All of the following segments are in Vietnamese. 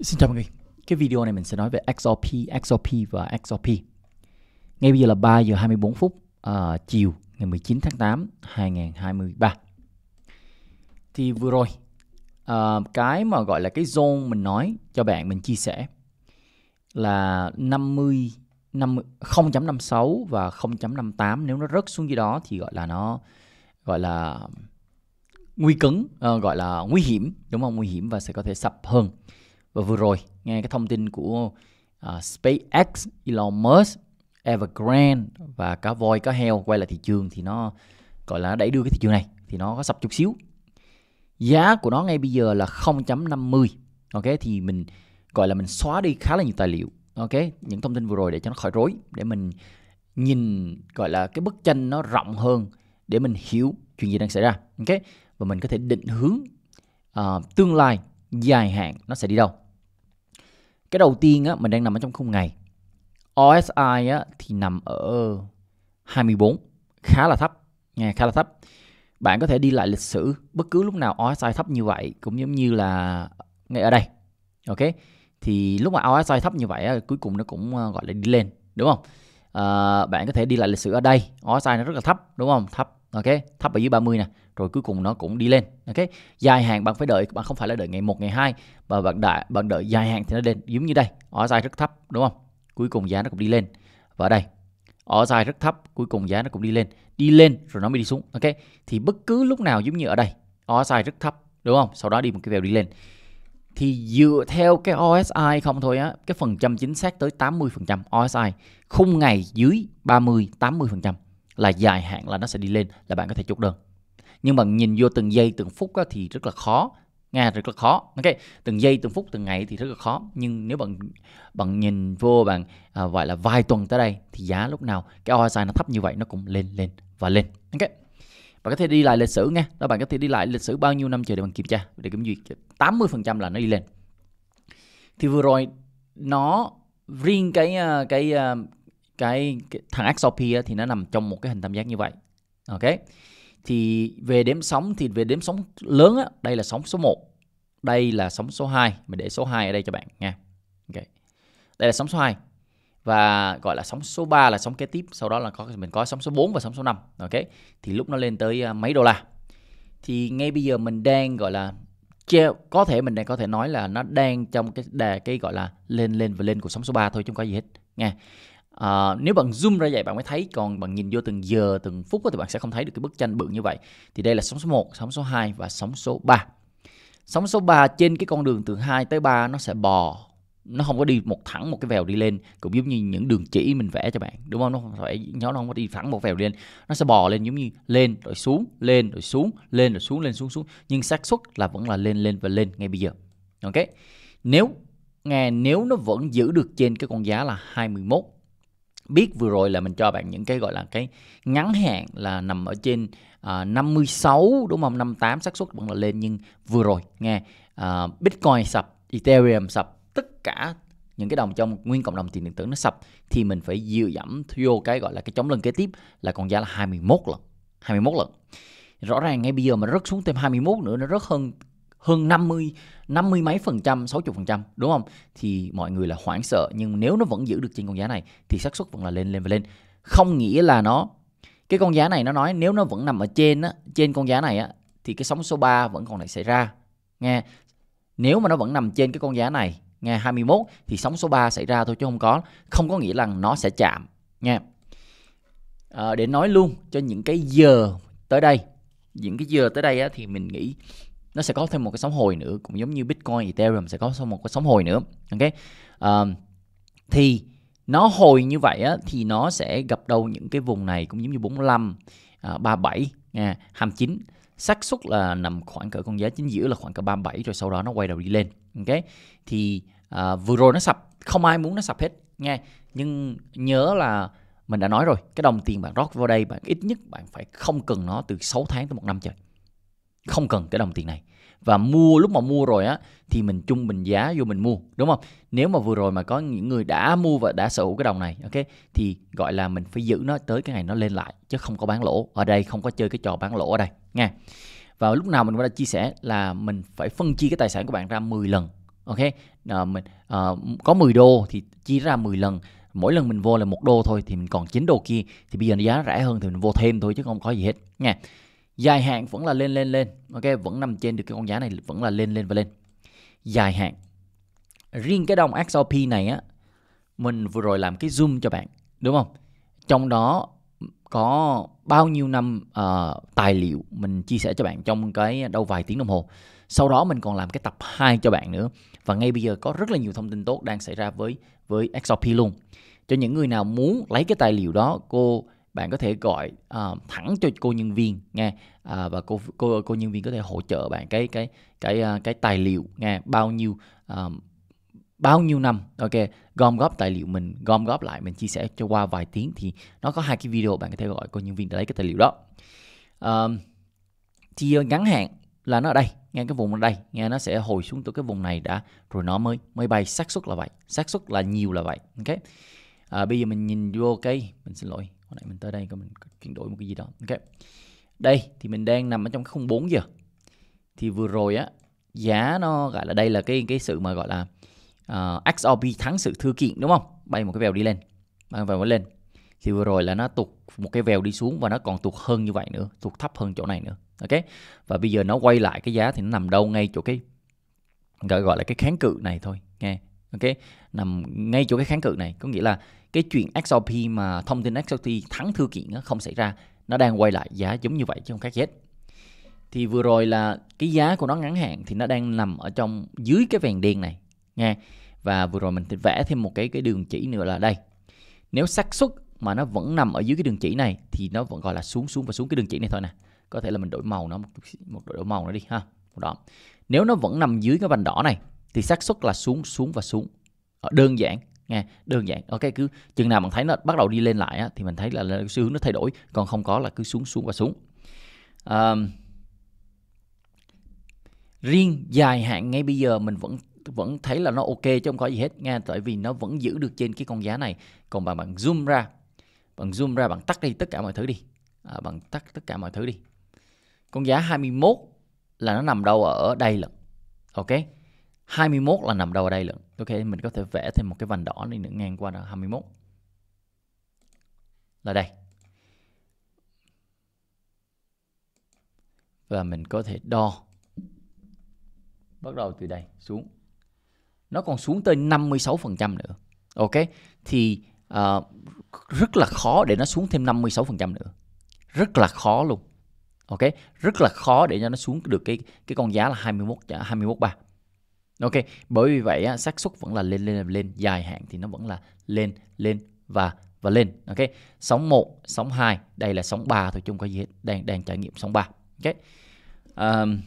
Xin chào mọi người Cái video này mình sẽ nói về XRP, XRP và XRP Ngay bây giờ là 3 giờ 24 phút uh, chiều ngày 19 tháng 8 2023 Thì vừa rồi uh, cái mà gọi là cái zone mình nói cho bạn mình chia sẻ là 50, 50 0.56 và 0.58 nếu nó rớt xuống dưới đó thì gọi là nó gọi là nguy cứng uh, gọi là nguy hiểm đúng không nguy hiểm và sẽ có thể sập hơn và vừa rồi nghe cái thông tin của uh, SpaceX, Elon Musk, Evergrande và cá voi cá heo quay lại thị trường thì nó gọi là đẩy đưa cái thị trường này thì nó có sập chút xíu giá của nó ngay bây giờ là 0.50 ok thì mình gọi là mình xóa đi khá là nhiều tài liệu ok những thông tin vừa rồi để cho nó khỏi rối để mình nhìn gọi là cái bức tranh nó rộng hơn để mình hiểu chuyện gì đang xảy ra ok và mình có thể định hướng uh, tương lai dài hạn nó sẽ đi đâu cái đầu tiên á mình đang nằm ở trong khung ngày OSI á thì nằm ở 24 khá là thấp nghe khá là thấp bạn có thể đi lại lịch sử bất cứ lúc nào OSI thấp như vậy cũng giống như là ngay ở đây ok thì lúc mà OSI thấp như vậy cuối cùng nó cũng ờ, gọi là đi lên đúng không à, bạn có thể đi lại lịch sử ở đây OSI nó rất là thấp đúng không thấp ok thấp ở dưới 30 nè rồi cuối cùng nó cũng đi lên ok dài hạn bạn phải đợi bạn không phải là đợi ngày 1 ngày 2 và bạn đợi bạn đợi dài hạn thì nó lên giống như đây ở dài rất thấp đúng không cuối cùng giá nó cũng đi lên và đây ở dài rất thấp cuối cùng giá nó cũng đi lên đi lên rồi nó mới đi xuống ok thì bất cứ lúc nào giống như ở đây ở dài rất thấp đúng không sau đó đi một cái vèo đi lên thì dựa theo cái OSI không thôi á cái phần trăm chính xác tới 80% OSI khung ngày dưới 30 80% là dài hạn là nó sẽ đi lên là bạn có thể chốt đơn nhưng mà nhìn vô từng giây từng phút á, thì rất là khó nghe rất là khó ok từng giây từng phút từng ngày thì rất là khó nhưng nếu bạn bạn nhìn vô bạn à, gọi là vài tuần tới đây thì giá lúc nào cái RSI nó thấp như vậy nó cũng lên lên và lên ok bạn có thể đi lại lịch sử nghe đó bạn có thể đi lại lịch sử bao nhiêu năm trời để bạn kiểm tra để kiểm duyệt 80% là nó đi lên thì vừa rồi nó riêng cái à, cái à, cái, cái thằng XRP here thì nó nằm trong một cái hình tam giác như vậy ok thì về đếm sóng thì về đếm sóng lớn á, đây là sóng số 1 đây là sóng số 2 mình để số 2 ở đây cho bạn nha ok đây là sóng số 2 và gọi là sóng số 3 là sóng kế tiếp sau đó là có mình có sóng số 4 và sóng số 5 ok thì lúc nó lên tới à, mấy đô la thì ngay bây giờ mình đang gọi là có thể mình đang có thể nói là nó đang trong cái đà cái gọi là lên lên và lên của sóng số 3 thôi chứ không có gì hết nha à, nếu bạn zoom ra vậy bạn mới thấy còn bạn nhìn vô từng giờ từng phút thì bạn sẽ không thấy được cái bức tranh bự như vậy thì đây là sóng số 1, sóng số 2 và sóng số 3 sóng số 3 trên cái con đường từ 2 tới 3 nó sẽ bò nó không có đi một thẳng một cái vèo đi lên cũng giống như những đường chỉ mình vẽ cho bạn đúng không nó không phải nó không có đi thẳng một vèo đi lên nó sẽ bò lên giống như lên rồi xuống lên rồi xuống lên rồi xuống lên xuống xuống nhưng xác suất là vẫn là lên lên và lên ngay bây giờ ok nếu nghe nếu nó vẫn giữ được trên cái con giá là 21 biết vừa rồi là mình cho bạn những cái gọi là cái ngắn hạn là nằm ở trên à, 56 đúng không 58 xác suất vẫn là lên nhưng vừa rồi nghe à, Bitcoin sập Ethereum sập tất cả những cái đồng trong nguyên cộng đồng tiền điện tử nó sập thì mình phải dựa dẫm vô cái gọi là cái chống lần kế tiếp là còn giá là 21 lần 21 lần rõ ràng ngay bây giờ mà rớt xuống thêm 21 nữa nó rớt hơn hơn 50 50 mấy phần trăm, 60 phần trăm đúng không? Thì mọi người là hoảng sợ nhưng nếu nó vẫn giữ được trên con giá này thì xác suất vẫn là lên lên và lên. Không nghĩa là nó cái con giá này nó nói nếu nó vẫn nằm ở trên á, trên con giá này á thì cái sóng số 3 vẫn còn lại xảy ra. Nghe nếu mà nó vẫn nằm trên cái con giá này nghe 21 thì sóng số 3 xảy ra thôi chứ không có không có nghĩa là nó sẽ chạm nha. À, ờ, để nói luôn cho những cái giờ tới đây những cái giờ tới đây á, thì mình nghĩ nó sẽ có thêm một cái sóng hồi nữa cũng giống như bitcoin ethereum sẽ có thêm một cái sóng hồi nữa ok um, thì nó hồi như vậy á, thì nó sẽ gặp đâu những cái vùng này cũng giống như 45 à, 37 nha, 29 xác suất là nằm khoảng cỡ con giá chính giữa là khoảng cỡ 37 rồi sau đó nó quay đầu đi lên ok thì à, vừa rồi nó sập không ai muốn nó sập hết nghe nhưng nhớ là mình đã nói rồi cái đồng tiền bạn rót vào đây bạn ít nhất bạn phải không cần nó từ 6 tháng tới một năm trời không cần cái đồng tiền này và mua lúc mà mua rồi á thì mình chung bình giá vô mình mua đúng không nếu mà vừa rồi mà có những người đã mua và đã sở hữu cái đồng này ok thì gọi là mình phải giữ nó tới cái ngày nó lên lại chứ không có bán lỗ ở đây không có chơi cái trò bán lỗ ở đây nha và lúc nào mình cũng đã chia sẻ là mình phải phân chia cái tài sản của bạn ra 10 lần ok à, mình à, có 10 đô thì chia ra 10 lần mỗi lần mình vô là một đô thôi thì mình còn 9 đô kia thì bây giờ giá rẻ hơn thì mình vô thêm thôi chứ không có gì hết nha dài hạn vẫn là lên lên lên ok vẫn nằm trên được cái con giá này vẫn là lên lên và lên dài hạn riêng cái đồng XRP này á mình vừa rồi làm cái zoom cho bạn đúng không trong đó có bao nhiêu năm uh, tài liệu mình chia sẻ cho bạn trong cái đâu vài tiếng đồng hồ sau đó mình còn làm cái tập 2 cho bạn nữa và ngay bây giờ có rất là nhiều thông tin tốt đang xảy ra với với XRP luôn cho những người nào muốn lấy cái tài liệu đó cô bạn có thể gọi uh, thẳng cho cô nhân viên nghe uh, và cô cô cô nhân viên có thể hỗ trợ bạn cái cái cái uh, cái tài liệu nghe bao nhiêu uh, bao nhiêu năm ok gom góp tài liệu mình gom góp lại mình chia sẻ cho qua vài tiếng thì nó có hai cái video bạn có thể gọi cô nhân viên để lấy cái tài liệu đó uh, thì ngắn hạn là nó ở đây nghe cái vùng ở đây nghe nó sẽ hồi xuống từ cái vùng này đã rồi nó mới mới bay xác suất là vậy xác suất là nhiều là vậy ok à, bây giờ mình nhìn vô cái mình xin lỗi hồi nãy mình tới đây mình chuyển đổi một cái gì đó ok đây thì mình đang nằm ở trong cái khung 4 giờ thì vừa rồi á giá nó gọi là đây là cái cái sự mà gọi là uh, ờ, XRP thắng sự thư kiện đúng không bay một cái vèo đi lên bay một vèo lên thì vừa rồi là nó tụt một cái vèo đi xuống và nó còn tụt hơn như vậy nữa tụt thấp hơn chỗ này nữa ok và bây giờ nó quay lại cái giá thì nó nằm đâu ngay chỗ cái gọi gọi là cái kháng cự này thôi nghe ok nằm ngay chỗ cái kháng cự này có nghĩa là cái chuyện XRP mà thông tin XRP thắng thư kiện không xảy ra nó đang quay lại giá giống như vậy chứ không khác gì hết thì vừa rồi là cái giá của nó ngắn hạn thì nó đang nằm ở trong dưới cái vàng đen này nha và vừa rồi mình vẽ thêm một cái cái đường chỉ nữa là đây nếu xác suất mà nó vẫn nằm ở dưới cái đường chỉ này thì nó vẫn gọi là xuống xuống và xuống cái đường chỉ này thôi nè có thể là mình đổi màu nó một, một đổi màu nó đi ha màu đỏ nếu nó vẫn nằm dưới cái vành đỏ này thì xác suất là xuống xuống và xuống đơn giản nghe đơn giản ok cứ chừng nào bạn thấy nó bắt đầu đi lên lại á, thì mình thấy là, là xu hướng nó thay đổi còn không có là cứ xuống xuống và xuống um, riêng dài hạn ngay bây giờ mình vẫn vẫn thấy là nó ok chứ không có gì hết nghe tại vì nó vẫn giữ được trên cái con giá này còn bạn bạn zoom ra bạn zoom ra bạn tắt đi tất cả mọi thứ đi à, bạn tắt tất cả mọi thứ đi con giá 21 là nó nằm đâu ở đây lận ok 21 là nằm đâu ở đây lận ok mình có thể vẽ thêm một cái vành đỏ này nữa ngang qua là 21 là đây và mình có thể đo bắt đầu từ đây xuống nó còn xuống tới 56% nữa ok thì uh, rất là khó để nó xuống thêm 56% nữa rất là khó luôn ok rất là khó để cho nó xuống được cái cái con giá là 21 21 3 Ok, bởi vì vậy xác suất vẫn là lên lên lên, dài hạn thì nó vẫn là lên lên và và lên. Ok. Sóng 1, sóng 2, đây là sóng 3 thôi chung có gì hết. Đang đang trải nghiệm sóng 3. Ok. Um,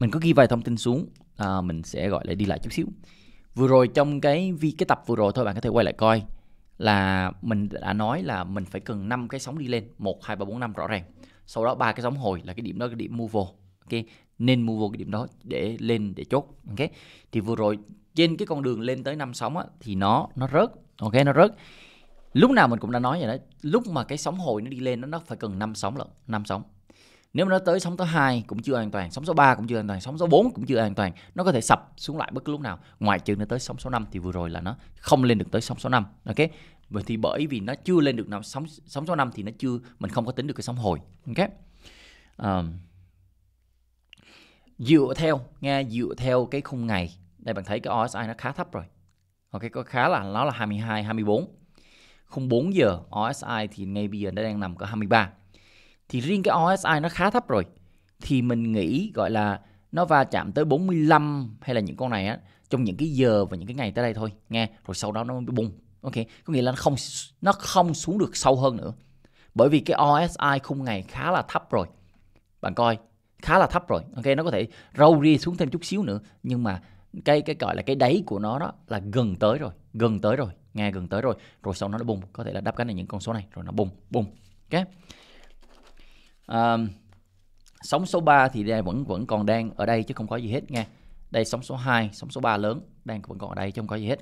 mình có ghi vài thông tin xuống, à, mình sẽ gọi lại đi lại chút xíu. Vừa rồi trong cái vi cái tập vừa rồi thôi bạn có thể quay lại coi là mình đã nói là mình phải cần 5 cái sóng đi lên, 1 2 3 4 5 rõ ràng. Sau đó ba cái sóng hồi là cái điểm đó cái điểm move vô. Ok nên mua vô cái điểm đó để lên để chốt ok thì vừa rồi trên cái con đường lên tới năm sóng á, thì nó nó rớt ok nó rớt lúc nào mình cũng đã nói vậy đó lúc mà cái sóng hồi nó đi lên nó nó phải cần năm sóng lận năm sóng nếu mà nó tới sóng số hai cũng chưa an toàn sóng số 3 cũng chưa an toàn sóng số 4 cũng chưa an toàn nó có thể sập xuống lại bất cứ lúc nào ngoài trừ nó tới sóng số 5 thì vừa rồi là nó không lên được tới sóng số 5 ok vậy thì bởi vì nó chưa lên được sóng sóng số 5 thì nó chưa mình không có tính được cái sóng hồi ok um, dựa theo nghe dựa theo cái khung ngày đây bạn thấy cái OSI nó khá thấp rồi ok có khá là nó là 22 24 khung 4 giờ OSI thì ngay bây giờ nó đang nằm cỡ 23 thì riêng cái OSI nó khá thấp rồi thì mình nghĩ gọi là nó va chạm tới 45 hay là những con này á trong những cái giờ và những cái ngày tới đây thôi nghe rồi sau đó nó mới bùng ok có nghĩa là nó không nó không xuống được sâu hơn nữa bởi vì cái OSI khung ngày khá là thấp rồi bạn coi khá là thấp rồi ok nó có thể râu ria xuống thêm chút xíu nữa nhưng mà cái cái gọi là cái đáy của nó đó là gần tới rồi gần tới rồi nghe gần tới rồi rồi sau đó nó bùng có thể là đáp cánh được những con số này rồi nó bùng bùng ok um, sóng số 3 thì đây vẫn vẫn còn đang ở đây chứ không có gì hết nghe đây sóng số 2 sóng số 3 lớn đang vẫn còn ở đây chứ không có gì hết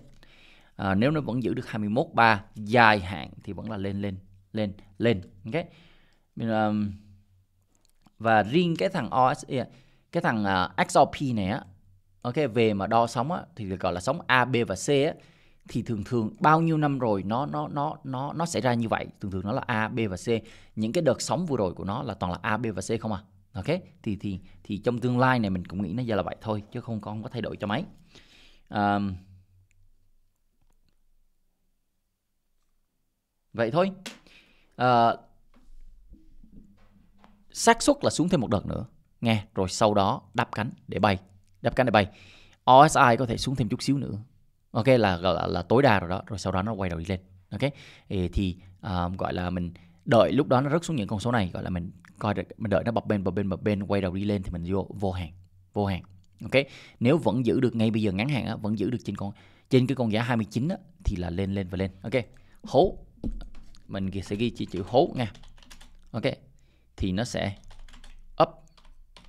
à, nếu nó vẫn giữ được 21 3 dài hạn thì vẫn là lên lên lên lên ok um, và riêng cái thằng OS cái thằng uh, à, XOP này á ok về mà đo sóng á thì gọi là sóng A B và C á thì thường thường bao nhiêu năm rồi nó nó nó nó nó xảy ra như vậy thường thường nó là A B và C những cái đợt sóng vừa rồi của nó là toàn là A B và C không à ok thì thì thì trong tương lai này mình cũng nghĩ nó giờ là vậy thôi chứ không con có thay đổi cho mấy um, vậy thôi uh, xác suất là xuống thêm một đợt nữa nghe rồi sau đó đáp cánh để bay đáp cánh để bay OSI có thể xuống thêm chút xíu nữa ok là là, là tối đa rồi đó rồi sau đó nó quay đầu đi lên ok thì um, gọi là mình đợi lúc đó nó rớt xuống những con số này gọi là mình coi được mình đợi nó bập bên bập bên bập bên quay đầu đi lên thì mình vô vô hàng vô hàng ok nếu vẫn giữ được ngay bây giờ ngắn hàng á, vẫn giữ được trên con trên cái con giá 29 á, thì là lên lên và lên ok hố mình sẽ ghi chỉ chữ hố nha ok thì nó sẽ up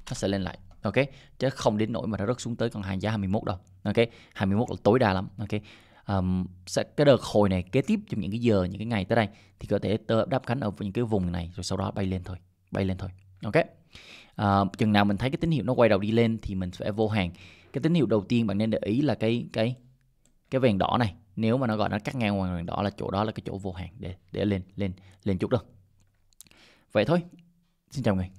nó sẽ lên lại ok chứ không đến nỗi mà nó rớt xuống tới còn hàng giá 21 đâu ok 21 là tối đa lắm ok um, sẽ cái đợt hồi này kế tiếp trong những cái giờ những cái ngày tới đây thì có thể đáp cánh ở những cái vùng này rồi sau đó bay lên thôi bay lên thôi ok uh, chừng nào mình thấy cái tín hiệu nó quay đầu đi lên thì mình sẽ vô hàng cái tín hiệu đầu tiên bạn nên để ý là cái cái cái vàng đỏ này nếu mà nó gọi nó cắt ngang ngoài vàng đỏ là chỗ đó là cái chỗ vô hàng để để lên lên lên chút đâu vậy thôi xin chào n g h i